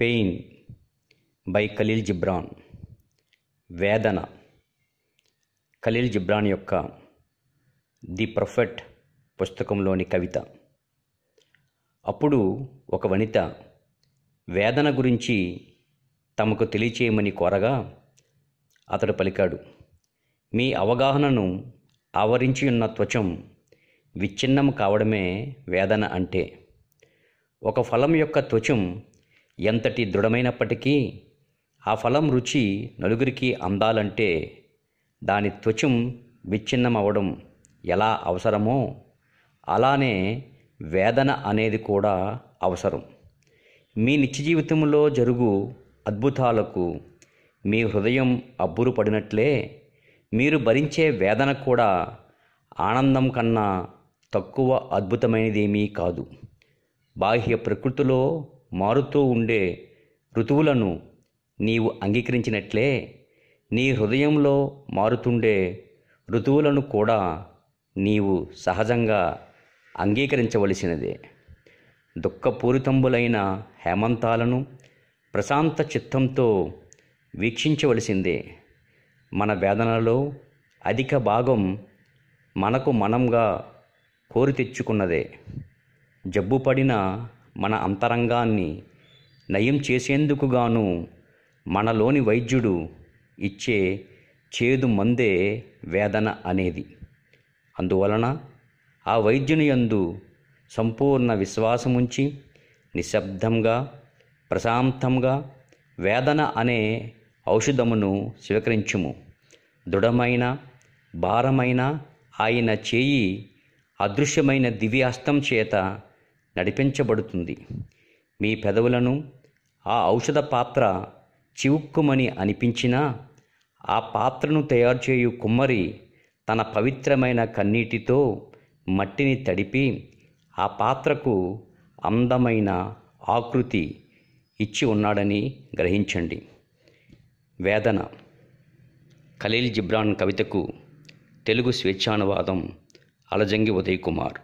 pain by Khaleel Ghibran వేదన ఖలీల్ జిబ్రాన్ యొక్క the prophet పుస్తకంలోని కవిత అప్పుడు ఒక వనిత వేదన గురించి తమకు తెలియచేయమని కోరగా అతడు పలికాడు మీ అవగాహనను ఆవరించి ఉన్న త్వచం విచ్ఛిన్నం కావడమే వేదన అంటే ఒక ఫలం యొక్క త్వచం ఎంతటి దృఢమైనప్పటికీ ఆ ఫలం రుచి నలుగురికి అందాలంటే దాని త్వచం విచ్ఛిన్నమవడం ఎలా అవసరమో అలానే వేదన అనేది కూడా అవసరం మీ నిత్య జీవితంలో జరుగు అద్భుతాలకు మీ హృదయం పడినట్లే మీరు భరించే వేదన కూడా ఆనందం కన్నా తక్కువ అద్భుతమైనదేమీ కాదు బాహ్య ప్రకృతిలో మారుతూ ఉండే ఋతువులను నీవు అంగీకరించినట్లే నీ హృదయంలో మారుతుండే ఋతువులను కూడా నీవు సహజంగా అంగీకరించవలసినదే దుఃఖపూరితంబులైన హేమంతాలను ప్రశాంత చిత్తంతో వీక్షించవలసిందే మన వేదనలో అధిక భాగం మనకు మనంగా కోరి తెచ్చుకున్నదే జబ్బుపడిన మన అంతరంగాన్ని నయం చేసేందుకుగాను మనలోని వైద్యుడు ఇచ్చే చేదు మందే వేదన అనేది అందువలన ఆ వైద్యుని యందు సంపూర్ణ విశ్వాసముంచి నిశ్శబ్దంగా ప్రశాంతంగా వేదన అనే ఔషధమును స్వీకరించుము దృఢమైన భారమైన ఆయన చేయి అదృశ్యమైన దివ్యాస్తం చేత నడిపించబడుతుంది మీ పెదవులను ఆ ఔషధ పాత్ర చివుక్కుమని అనిపించినా ఆ పాత్రను తయారు చేయు కుమ్మరి తన పవిత్రమైన కన్నీటితో మట్టిని తడిపి ఆ పాత్రకు అందమైన ఆకృతి ఇచ్చి ఉన్నాడని గ్రహించండి వేదన ఖలీల్ జిబ్రాన్ కవితకు తెలుగు స్వేచ్ఛానువాదం అలజంగి ఉదయ్ కుమార్